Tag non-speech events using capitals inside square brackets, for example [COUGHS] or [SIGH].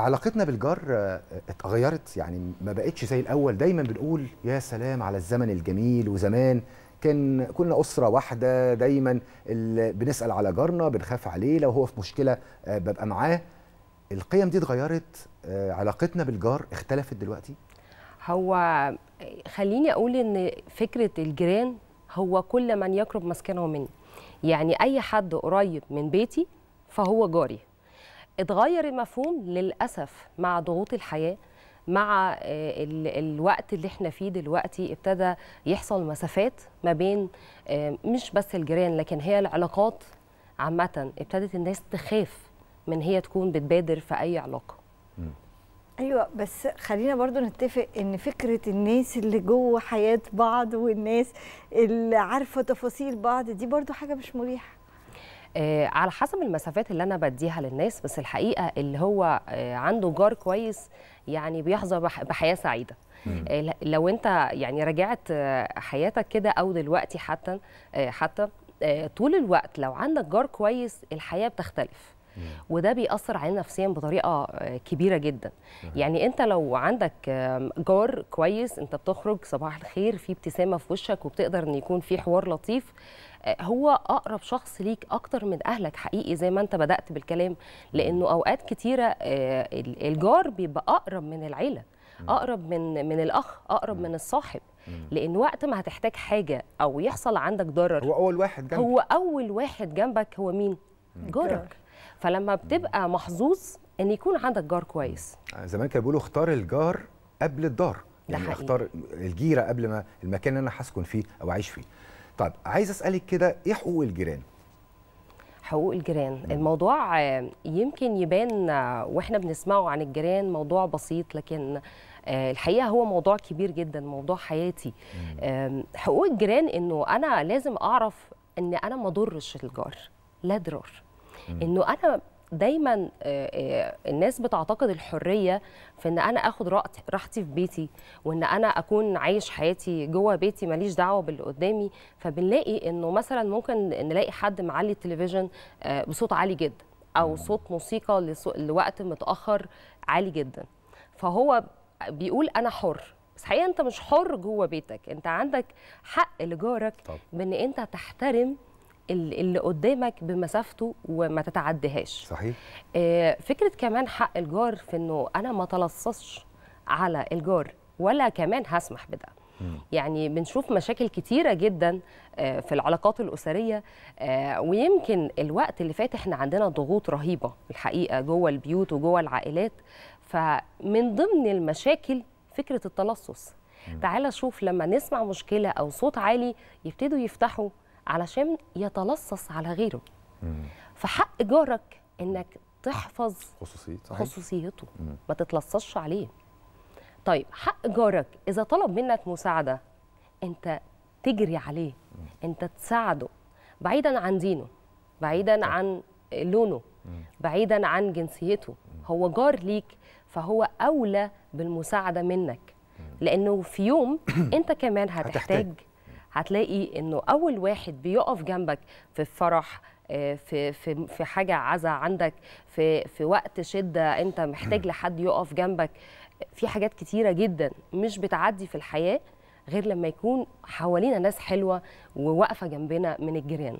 علاقتنا بالجار آه، اتغيرت يعني ما بقتش زي الاول دايما بنقول يا سلام على الزمن الجميل وزمان كان كنا اسره واحده دايما بنسال على جارنا بنخاف عليه لو هو في مشكله آه، ببقى معاه القيم دي اتغيرت آه، علاقتنا بالجار اختلفت دلوقتي هو خليني اقول ان فكره الجيران هو كل من يقرب مسكنه مني يعني اي حد قريب من بيتي فهو جاري اتغير المفهوم للأسف مع ضغوط الحياة مع آه، الوقت اللي احنا فيه دلوقتي ابتدى يحصل مسافات ما بين آه، مش بس الجيران لكن هي العلاقات عامة ابتدت الناس تخاف من هي تكون بتبادر في أي علاقة ايوه بس خلينا برضو نتفق ان فكره الناس اللي جوه حياه بعض والناس اللي عارفه تفاصيل بعض دي برضو حاجه مش مريحه آه، على حسب المسافات اللي انا بديها للناس بس الحقيقه اللي هو آه، عنده جار كويس يعني بيحظى بحياه سعيده آه، لو انت يعني رجعت حياتك كده او دلوقتي حتى حتى طول الوقت لو عندك جار كويس الحياه بتختلف وده بيأثر علينا نفسيا بطريقه آه، كبيره جدا يعني انت لو عندك جار كويس انت بتخرج صباح الخير في ابتسامه في وشك وبتقدر ان يكون في حوار لطيف آه، هو اقرب شخص ليك اكتر من اهلك حقيقي زي ما انت بدات بالكلام لانه اوقات كتيره آه، الجار بيبقى اقرب من العيله اقرب من من الاخ اقرب من الصاحب لان وقت ما هتحتاج حاجه او يحصل عندك ضرر هو اول واحد جنبك هو اول واحد جنبك هو مين جارك فلما بتبقى محظوظ ان يكون عندك جار كويس آه، زمان كانوا بيقولوا اختار الجار قبل الدار يعني اختار الجيره قبل ما المكان اللي انا هسكن فيه او اعيش فيه طيب عايز اسالك كده ايه حقوق الجيران حقوق الجيران الموضوع آه، يمكن يبان آه، واحنا بنسمعه عن الجيران موضوع بسيط لكن الحقيقه هو موضوع كبير جدا موضوع حياتي حقوق الجيران انه انا لازم اعرف ان انا ما اضرش الجار لا ضرر انه انا دايما آه، آه، الناس بتعتقد الحريه في ان انا اخد راحتي في بيتي وان انا اكون عايش حياتي جوه بيتي ماليش دعوه باللي قدامي فبنلاقي انه مثلا ممكن نلاقي حد معلي التلفزيون آه، بصوت عالي جدا او صوت موسيقى لوقت متاخر عالي جدا فهو بيقول انا حر بس حقيقه انت مش حر جوه بيتك انت عندك حق لجارك بان انت تحترم اللي قدامك بمسافته وما تتعدهاش صحيح آه، فكره كمان حق الجار في انه انا ما تلصصش على الجار ولا كمان هسمح بده يعني بنشوف مشاكل كتيرة جدا آه، في العلاقات الأسرية آه، ويمكن الوقت اللي فات احنا عندنا ضغوط رهيبة الحقيقة جوه البيوت وجوه العائلات فمن ضمن المشاكل فكرة التلصص تعالى شوف لما نسمع مشكلة أو صوت عالي يبتدوا يفتحوا علشان يتلصص على غيره فحق جارك انك تحفظ خصوصيته خصوصيته ما تتلصصش عليه طيب حق جارك اذا طلب منك مساعده انت تجري عليه انت تساعده بعيدا عن دينه بعيدا عن لونه بعيدا عن جنسيته هو جار ليك فهو اولى بالمساعده منك لانه في يوم [COUGHS] انت كمان هتحتاج هتلاقي انه اول واحد بيقف جنبك في الفرح آه، في في في حاجه عزا عندك في في وقت شده انت محتاج لحد يقف جنبك في حاجات كتيره جدا مش بتعدي في الحياه غير لما يكون حوالينا ناس حلوه وواقفه جنبنا من الجيران